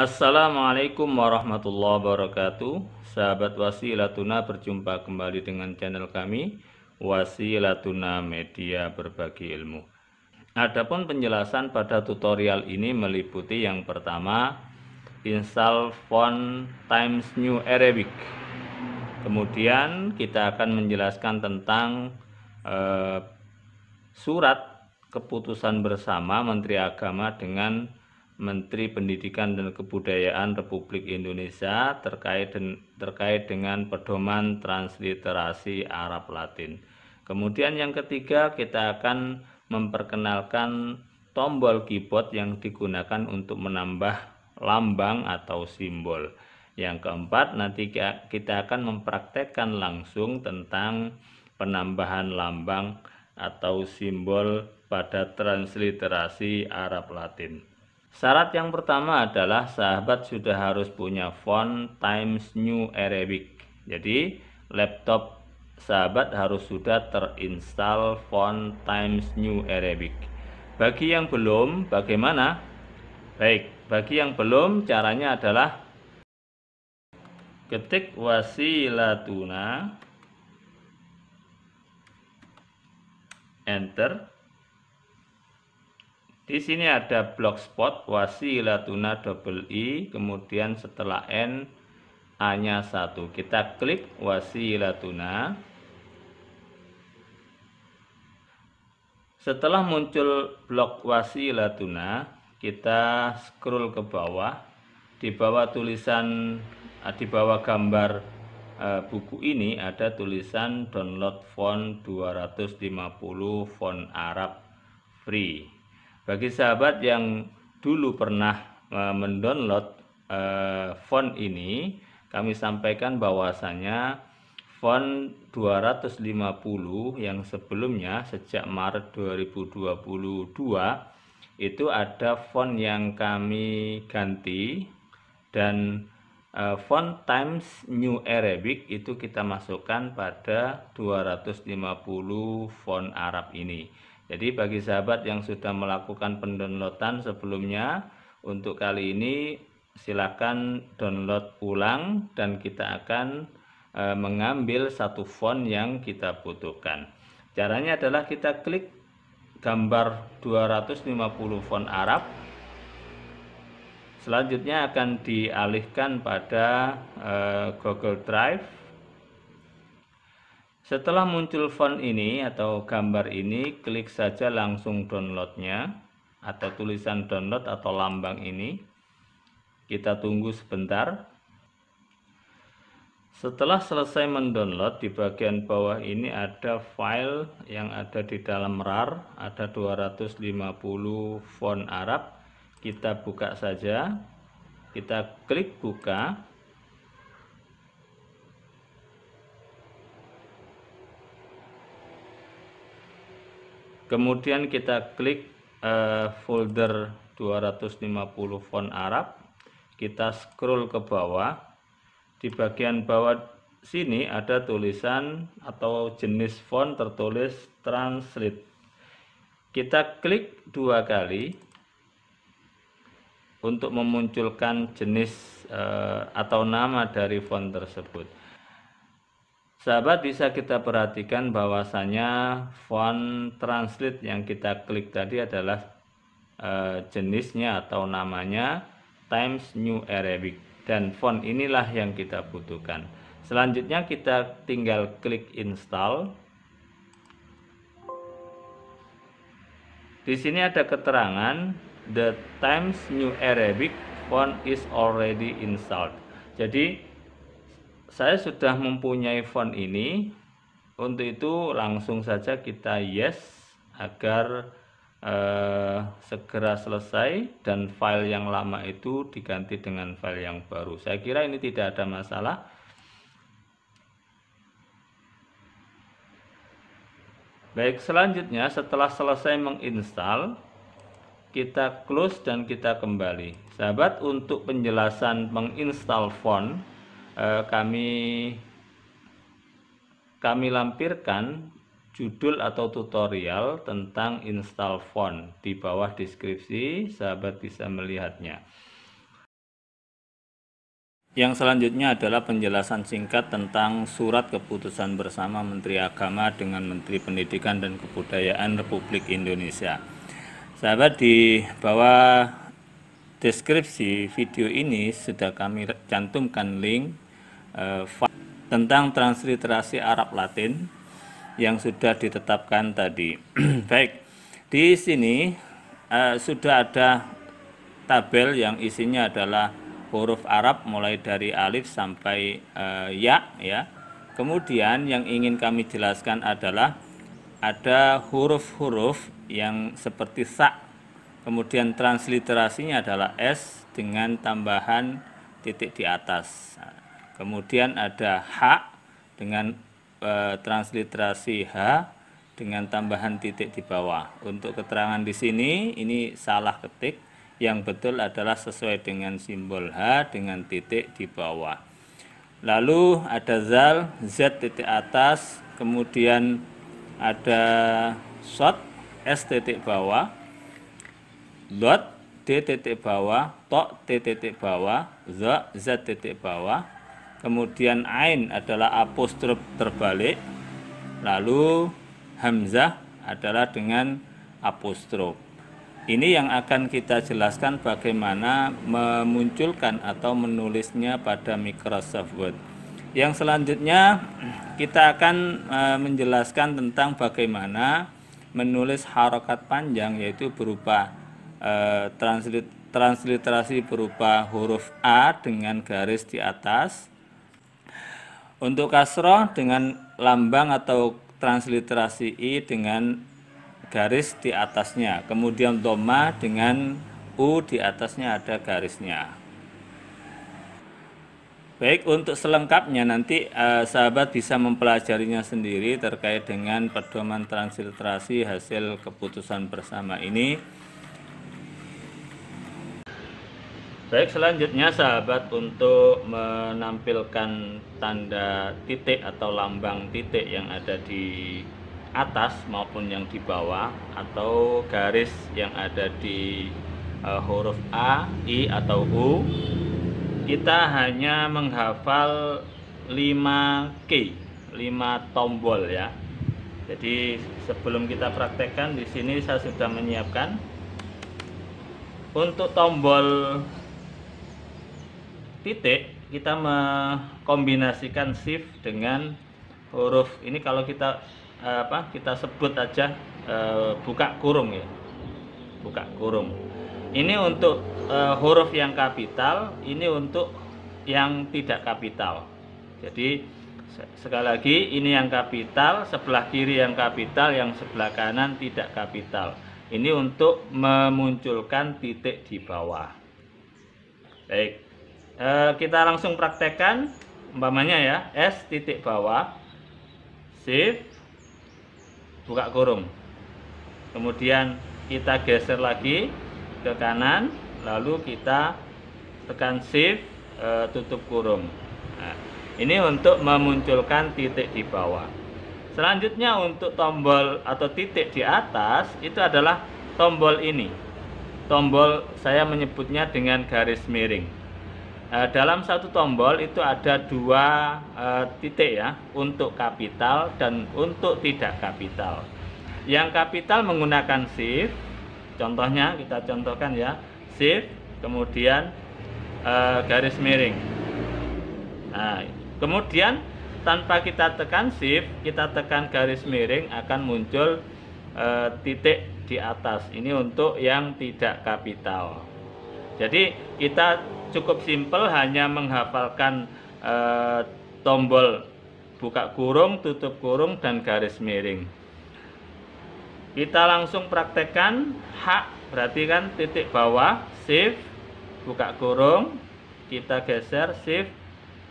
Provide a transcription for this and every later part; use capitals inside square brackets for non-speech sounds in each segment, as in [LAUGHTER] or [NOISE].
Assalamualaikum warahmatullahi wabarakatuh Sahabat Wasilatuna berjumpa kembali dengan channel kami Wasilatuna Media Berbagi Ilmu Adapun penjelasan pada tutorial ini meliputi yang pertama Install font Times New Arabic Kemudian kita akan menjelaskan tentang eh, surat keputusan bersama Menteri Agama dengan Menteri Pendidikan dan Kebudayaan Republik Indonesia terkait den, terkait dengan pedoman transliterasi Arab Latin. Kemudian yang ketiga kita akan memperkenalkan tombol keyboard yang digunakan untuk menambah lambang atau simbol. Yang keempat nanti kita akan mempraktekkan langsung tentang penambahan lambang atau simbol pada transliterasi Arab Latin. Syarat yang pertama adalah sahabat sudah harus punya font Times New Arabic. Jadi laptop sahabat harus sudah terinstall font Times New Arabic. Bagi yang belum, bagaimana? Baik, bagi yang belum caranya adalah ketik wasilatuna enter di sini ada blogspot wasilatuna double i, kemudian setelah n a-nya satu. Kita klik wasilatuna. Setelah muncul blog wasilatuna, kita scroll ke bawah. Di bawah tulisan eh, di bawah gambar eh, buku ini ada tulisan download font 250 font Arab free. Bagi sahabat yang dulu pernah e, mendownload e, font ini, kami sampaikan bahwasanya font 250 yang sebelumnya sejak Maret 2022 itu ada font yang kami ganti dan e, font Times New Arabic itu kita masukkan pada 250 font Arab ini. Jadi bagi sahabat yang sudah melakukan pendownloadan sebelumnya, untuk kali ini silakan download ulang dan kita akan e, mengambil satu font yang kita butuhkan. Caranya adalah kita klik gambar 250 font Arab. Selanjutnya akan dialihkan pada e, Google Drive setelah muncul font ini atau gambar ini, klik saja langsung downloadnya atau tulisan download atau lambang ini. Kita tunggu sebentar. Setelah selesai mendownload, di bagian bawah ini ada file yang ada di dalam RAR, ada 250 font Arab. Kita buka saja, kita klik buka. kemudian kita klik uh, folder 250 font Arab kita scroll ke bawah di bagian bawah sini ada tulisan atau jenis font tertulis translate kita klik dua kali untuk memunculkan jenis uh, atau nama dari font tersebut Sahabat bisa kita perhatikan bahwasanya font translate yang kita klik tadi adalah e, jenisnya atau namanya Times New Arabic dan font inilah yang kita butuhkan. Selanjutnya kita tinggal klik install. Di sini ada keterangan The Times New Arabic font is already installed. Jadi saya sudah mempunyai font ini untuk itu langsung saja kita yes agar eh, segera selesai dan file yang lama itu diganti dengan file yang baru saya kira ini tidak ada masalah baik selanjutnya setelah selesai menginstal kita close dan kita kembali sahabat untuk penjelasan menginstal font Eh, kami kami lampirkan judul atau tutorial tentang install font di bawah deskripsi sahabat bisa melihatnya yang selanjutnya adalah penjelasan singkat tentang surat keputusan bersama Menteri Agama dengan Menteri Pendidikan dan Kebudayaan Republik Indonesia. Sahabat di bawah deskripsi video ini sudah kami cantumkan link uh, tentang transliterasi Arab Latin yang sudah ditetapkan tadi. [CLEARS THROAT] Baik, di sini uh, sudah ada tabel yang isinya adalah huruf Arab mulai dari alif sampai uh, ya, ya. Kemudian yang ingin kami jelaskan adalah ada huruf-huruf yang seperti sa, kemudian transliterasinya adalah s dengan tambahan titik di atas. Kemudian ada h dengan e, transliterasi h dengan tambahan titik di bawah. Untuk keterangan di sini ini salah ketik. Yang betul adalah sesuai dengan simbol h dengan titik di bawah. Lalu ada zal z titik atas, kemudian ada shot s titik bawah, lot d titik bawah, tok t titik bawah, z z titik bawah, kemudian ain adalah apostrof terbalik lalu hamzah adalah dengan apostrof ini yang akan kita jelaskan bagaimana memunculkan atau menulisnya pada Microsoft Word yang selanjutnya kita akan e, menjelaskan tentang bagaimana menulis harokat panjang yaitu berupa e, transliterasi berupa huruf A dengan garis di atas untuk kasroh dengan lambang atau transliterasi i dengan garis di atasnya. Kemudian doma dengan u di atasnya ada garisnya. Baik, untuk selengkapnya nanti eh, sahabat bisa mempelajarinya sendiri terkait dengan pedoman transliterasi hasil keputusan bersama ini. Baik, selanjutnya sahabat untuk menampilkan tanda titik atau lambang titik yang ada di atas maupun yang di bawah atau garis yang ada di uh, huruf A, I atau U kita hanya menghafal 5 K, 5 tombol ya. Jadi sebelum kita praktekkan di sini saya sudah menyiapkan untuk tombol titik kita mengkombinasikan shift dengan huruf ini kalau kita eh, apa kita sebut aja e, buka kurung ya buka kurung ini untuk e, huruf yang kapital ini untuk yang tidak kapital jadi sekali lagi ini yang kapital sebelah kiri yang kapital yang sebelah kanan tidak kapital ini untuk memunculkan titik di bawah baik Eh, kita langsung praktekkan umpamanya ya S titik bawah shift buka kurung kemudian kita geser lagi ke kanan lalu kita tekan shift e, tutup kurung nah, ini untuk memunculkan titik di bawah selanjutnya untuk tombol atau titik di atas itu adalah tombol ini tombol saya menyebutnya dengan garis miring Eh, dalam satu tombol itu ada dua eh, titik ya untuk kapital dan untuk tidak kapital yang kapital menggunakan shift contohnya kita contohkan ya shift kemudian eh, garis miring nah kemudian tanpa kita tekan shift kita tekan garis miring akan muncul titik di atas ini untuk yang tidak kapital jadi kita cukup simpel hanya menghafalkan e, tombol buka kurung, tutup kurung dan garis miring. Kita langsung praktekkan h, berarti kan titik bawah shift buka kurung kita geser shift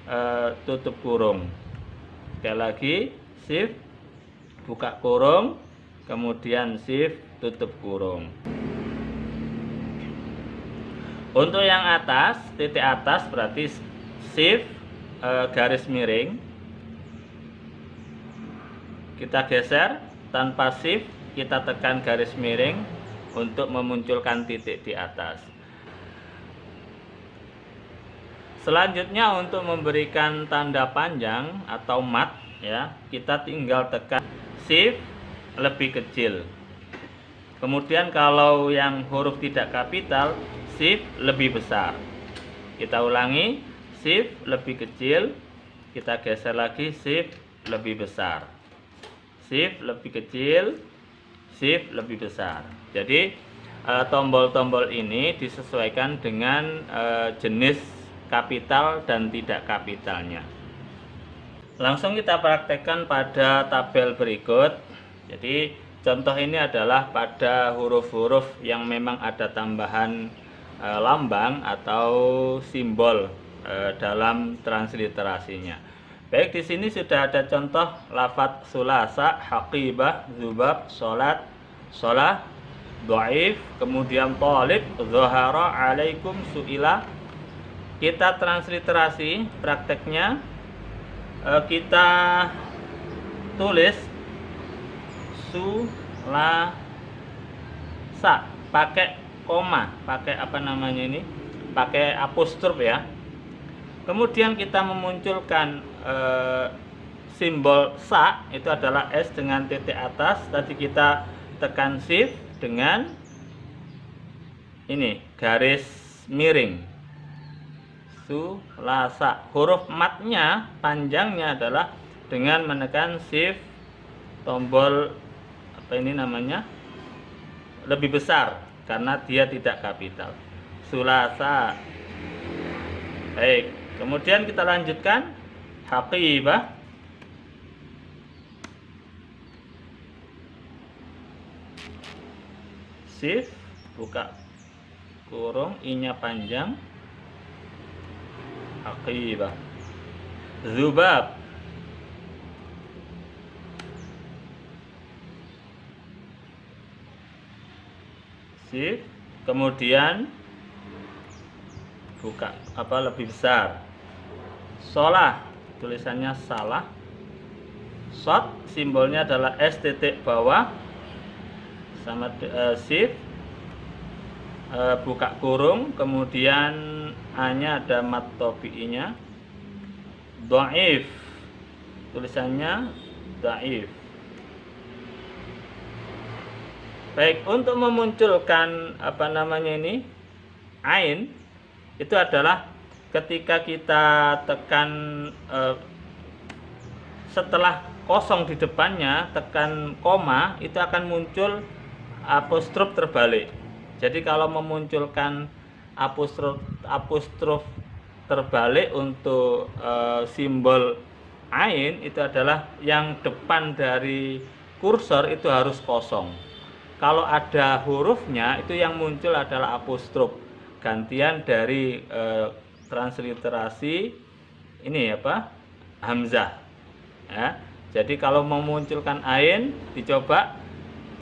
e, tutup kurung. Sekali lagi shift buka kurung kemudian shift tutup kurung. Untuk yang atas, titik atas berarti shift e, garis miring. Kita geser tanpa shift, kita tekan garis miring untuk memunculkan titik di atas. Selanjutnya untuk memberikan tanda panjang atau mat ya, kita tinggal tekan shift lebih kecil. Kemudian kalau yang huruf tidak kapital shift lebih besar kita ulangi shift lebih kecil kita geser lagi shift lebih besar shift lebih kecil shift lebih besar jadi eh, tombol-tombol ini disesuaikan dengan eh, jenis kapital dan tidak kapitalnya langsung kita praktekkan pada tabel berikut jadi contoh ini adalah pada huruf-huruf yang memang ada tambahan Eh, lambang atau simbol eh, dalam transliterasinya. Baik, di sini sudah ada contoh lafat sulasa, haqibah, zubab, solat, sholat, doaif, kemudian talib, zahara, alaikum, su'ila. Kita transliterasi prakteknya, eh, kita tulis sulasa pakai koma pakai apa namanya ini pakai apostrof ya kemudian kita memunculkan e, simbol sa itu adalah S dengan titik atas tadi kita tekan shift dengan ini garis miring sulasa huruf matnya panjangnya adalah dengan menekan shift tombol apa ini namanya lebih besar karena dia tidak kapital. Sulasa. Baik, kemudian kita lanjutkan Hakibah Sif buka kurung inya panjang Hakibah Zubab shift kemudian buka apa lebih besar solah tulisannya salah Shot simbolnya adalah S titik bawah sama uh, shift uh, buka kurung kemudian A nya ada mat nya do'if tulisannya daif Baik, untuk memunculkan apa namanya ini ain itu adalah ketika kita tekan eh, setelah kosong di depannya tekan koma itu akan muncul apostrof terbalik. Jadi kalau memunculkan apostrof apostrof terbalik untuk eh, simbol ain itu adalah yang depan dari kursor itu harus kosong. Kalau ada hurufnya itu yang muncul adalah apostrof. Gantian dari e, transliterasi ini apa? hamzah. Ya. Jadi kalau memunculkan ain dicoba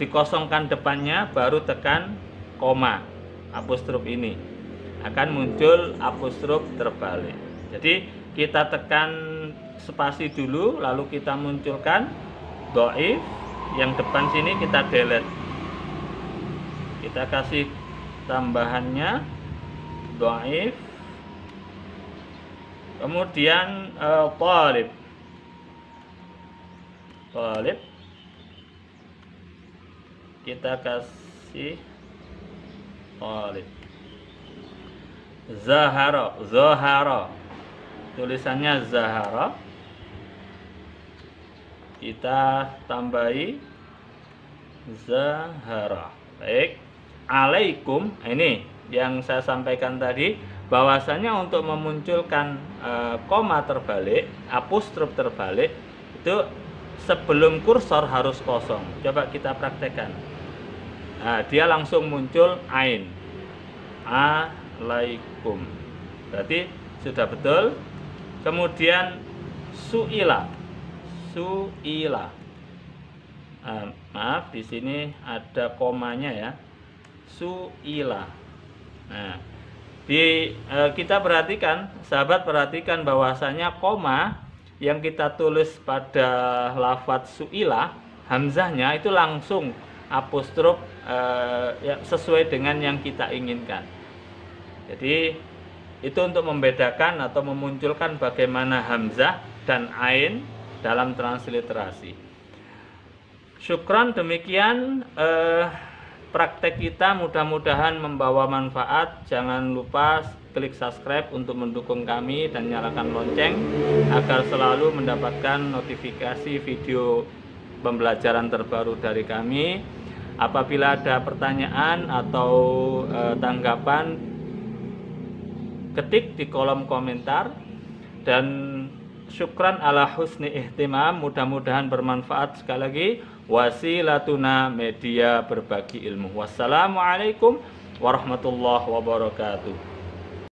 dikosongkan depannya baru tekan koma apostrof ini akan muncul apostrof terbalik. Jadi kita tekan spasi dulu lalu kita munculkan doif yang depan sini kita delete kita kasih tambahannya doaif kemudian uh, talib talib kita kasih talib zahara zahara tulisannya zahara kita tambahi zahara baik alaikum nah, ini yang saya sampaikan tadi bahwasanya untuk memunculkan e, koma terbalik apostrof terbalik itu sebelum kursor harus kosong coba kita praktekkan nah, dia langsung muncul ain alaikum berarti sudah betul kemudian suila suila nah, maaf di sini ada komanya ya suila. Nah, di e, kita perhatikan, sahabat perhatikan bahwasanya koma yang kita tulis pada lafat suila hamzahnya itu langsung apostrof e, ya, sesuai dengan yang kita inginkan. Jadi itu untuk membedakan atau memunculkan bagaimana hamzah dan ain dalam transliterasi. Syukran demikian eh, praktek kita mudah-mudahan membawa manfaat. Jangan lupa klik subscribe untuk mendukung kami dan nyalakan lonceng agar selalu mendapatkan notifikasi video pembelajaran terbaru dari kami. Apabila ada pertanyaan atau e, tanggapan, ketik di kolom komentar dan syukran ala husni ihtimam mudah-mudahan bermanfaat sekali lagi wasilatuna media berbagi ilmu wassalamualaikum warahmatullahi wabarakatuh